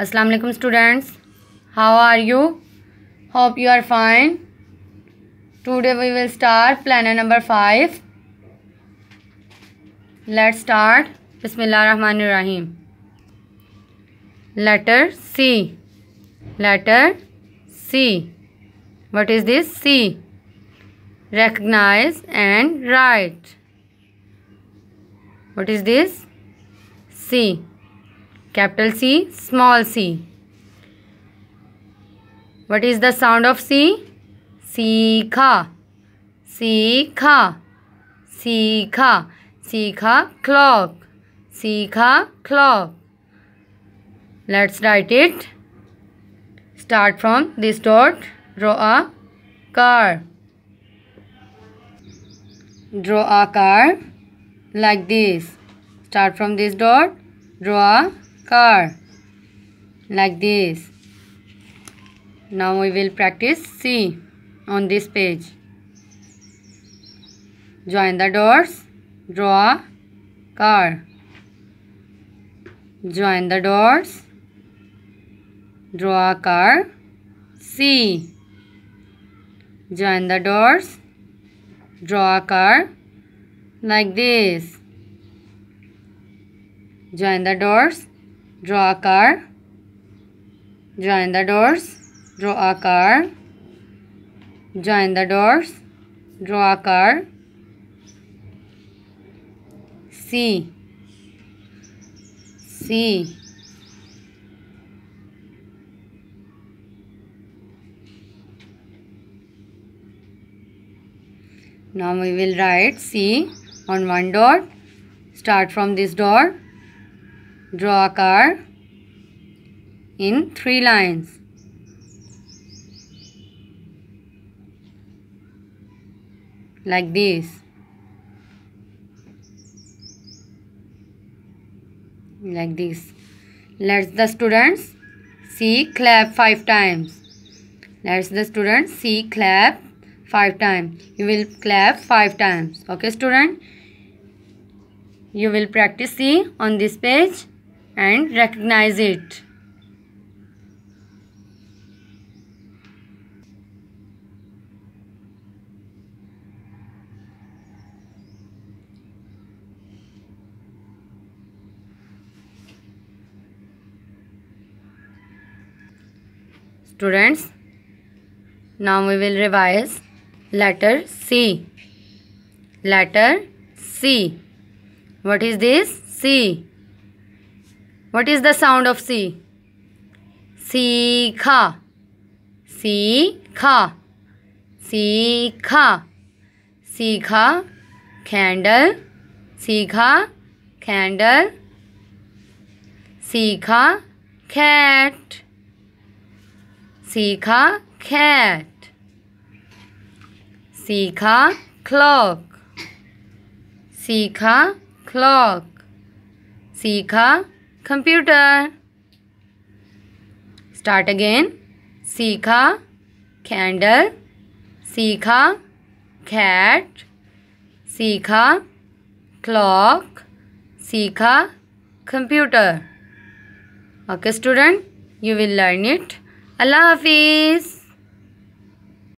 अस्सलाम वालेकुम students how are you hope you are fine today we will start planner number five let start बिस्मिल्लाहिर्रहमानिर्रहीम letter C letter C what is this c recognize and write what is this c capital C, small c. What is the sound of C? Sikha, Sikha, Sikha, Sikha, clock, Sikha, clock. Let's write it. Start from this dot, draw a car. Draw a car like this. Start from this dot, draw a car like this now we will practice C on this page join the doors. draw car join the doors. draw a car C join the doors. draw a car like this join the doors draw a car join the doors draw a car join the doors draw a car see see Now we will write C on one dot. Start from this dot. Draw a car in three lines. Like this. Like this. Let the students see clap five times. Let the students see clap five times. You will clap five times. Okay student. You will practice see on this page and recognize it. Students, now we will revise letter C. Letter C. What is this? C. What is the sound of C? Sikha. Sikha. Sikha. Sikha. Candle. Sikha. Candle. Sikha. Cat. Sikha. Cat. Sikha. Clock. Sikha. Clock. Sikha. computer start again सीखा candle सीखा cat सीखा clock सीखा computer okay student you will learn it अल्लाह हाफिज़